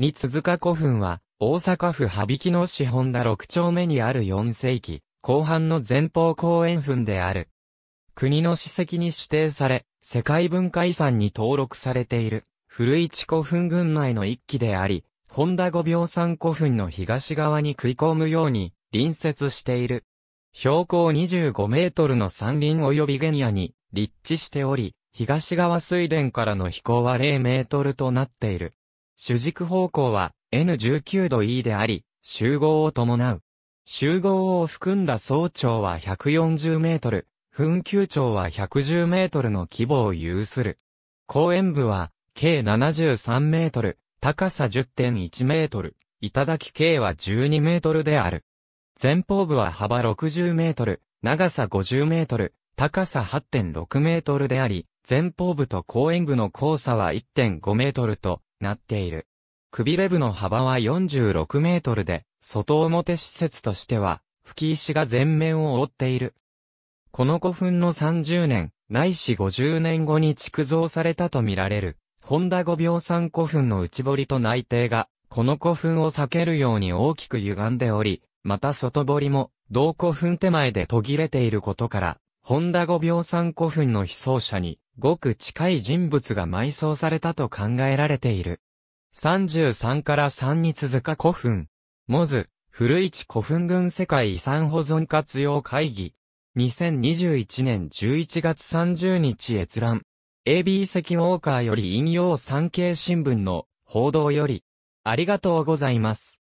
三塚古墳は、大阪府羽曳野市本田6丁目にある4世紀、後半の前方後円墳である。国の史跡に指定され、世界文化遺産に登録されている、古市古墳群内の一基であり、本田五秒山古墳の東側に食い込むように、隣接している。標高25メートルの山林及び原野に立地しており、東側水田からの飛行は0メートルとなっている。主軸方向は N19 度 E であり、集合を伴う。集合を含んだ総長は140メートル、分球長は110メートルの規模を有する。公園部は、計73メートル、高さ10.1メートル、頂径は12メートルである。前方部は幅60メートル、長さ50メートル、高さ8.6メートルであり、前方部と公園部の交差は1.5メートルとなっている。首レブの幅は46メートルで、外表施設としては、吹石が全面を覆っている。この古墳の30年、ないし50年後に築造されたとみられる、本田五秒山古墳の内堀と内定が、この古墳を避けるように大きく歪んでおり、また外堀も、同古墳手前で途切れていることから、本田五秒山古墳の被葬者に、ごく近い人物が埋葬されたと考えられている。33から3に続く古墳。モズ、古市古墳群世界遺産保存活用会議。2021年11月30日閲覧。AB 席ウォーカーより引用産経新聞の報道より。ありがとうございます。